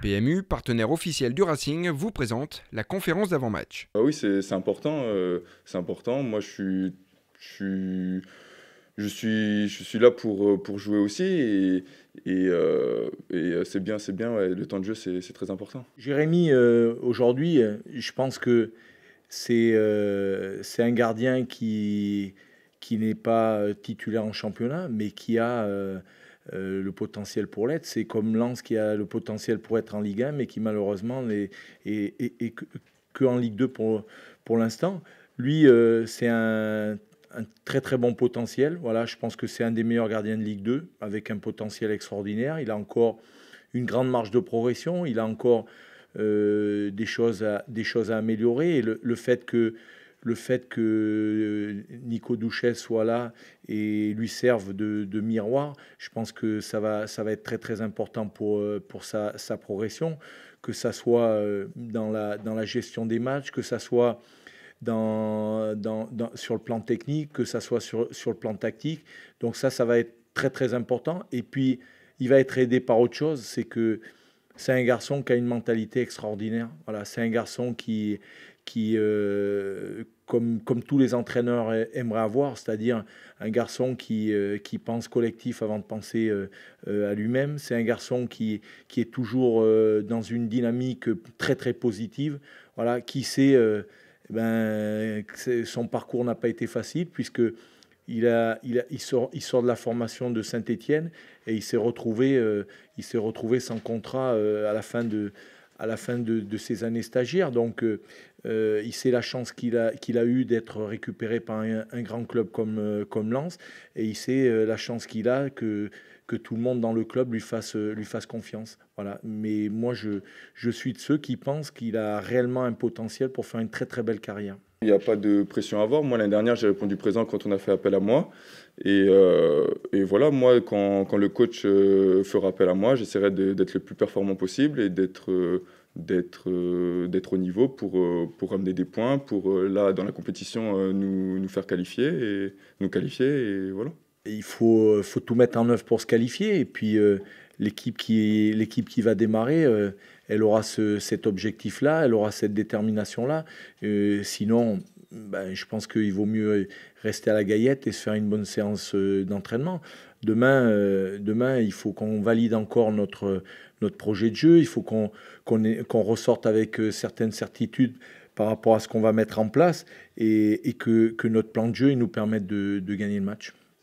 PMU, partenaire officiel du Racing, vous présente la conférence d'avant-match. Ah oui, c'est important. Euh, c'est important. Moi, je suis, je suis, je suis, là pour, pour jouer aussi. Et, et, euh, euh, c'est bien, c'est bien. le temps de jeu, c'est très important. Jérémy, aujourd'hui, je pense que c'est c'est un gardien qui, qui n'est pas titulaire en championnat, mais qui a euh, le potentiel pour l'être. C'est comme Lens qui a le potentiel pour être en Ligue 1, mais qui malheureusement n'est et, que, en Ligue 2 pour, pour l'instant. Lui, euh, c'est un, très très bon potentiel. Voilà, je pense que c'est un des meilleurs gardiens de Ligue 2, avec un potentiel extraordinaire. Il a encore une grande marge de progression. Il a encore euh, des, choses à, des choses à améliorer. Et le fait que le fait que euh, Nico Douchet soit là et lui serve de, miroir, je pense que ça va, ça va être très très important pour, euh, pour sa, progression, que ça soit euh, dans la, dans la gestion des matchs, que ça soit dans, dans, dans, sur le plan technique, que ça soit sur, sur le plan tactique. Donc ça, ça va être très très important. Et puis, il va être aidé par autre chose, c'est que c'est un garçon qui a une mentalité extraordinaire. Voilà, c'est un garçon qui, qui, euh, comme, comme, tous les entraîneurs aimeraient avoir, c'est-à-dire un garçon qui, euh, qui, pense collectif avant de penser euh, à lui-même. C'est un garçon qui, qui est toujours dans une dynamique très très positive, voilà, qui sait ben, que son parcours n'a pas été facile puisque il, a, il, sort, il, sort, de la formation de Saint-Étienne et il s'est retrouvé, il s'est retrouvé sans contrat à la fin de, à la fin de, ses années stagiaires. Donc, euh, euh, il sait la chance qu'il a, qu'il a eue d'être récupéré par un, grand club comme, euh, comme Lens, et il sait la chance qu'il a que, que tout le monde dans le club lui fasse, lui fasse confiance. Voilà. Mais moi, je, je suis de ceux qui pensent qu'il a réellement un potentiel pour faire une très très belle carrière. Il n'y a pas de pression à avoir. Moi, l'année dernière, j'ai répondu présent quand on a fait appel à moi. Et, euh, voilà, moi, quand, le coach euh, fera appel à moi, j'essaierai d'être le plus performant possible et d'être euh, au niveau pour, pour ramener des points, pour là, dans la compétition, nous, nous faire qualifier et nous qualifier. Et voilà il euh, faut, tout mettre en œuvre pour se qualifier. Et puis euh, l'équipe qui, va démarrer, euh, elle aura cet objectif-là, elle aura cette détermination-là. sinon, ben, je pense qu'il vaut mieux rester à la gaillette et se faire une bonne séance d'entraînement. Demain, il faut qu'on valide encore notre, projet de jeu, il faut qu'on, ressorte avec certaines certitudes par rapport à ce qu'on va mettre en place et, que, notre plan de jeu nous permette de gagner le match.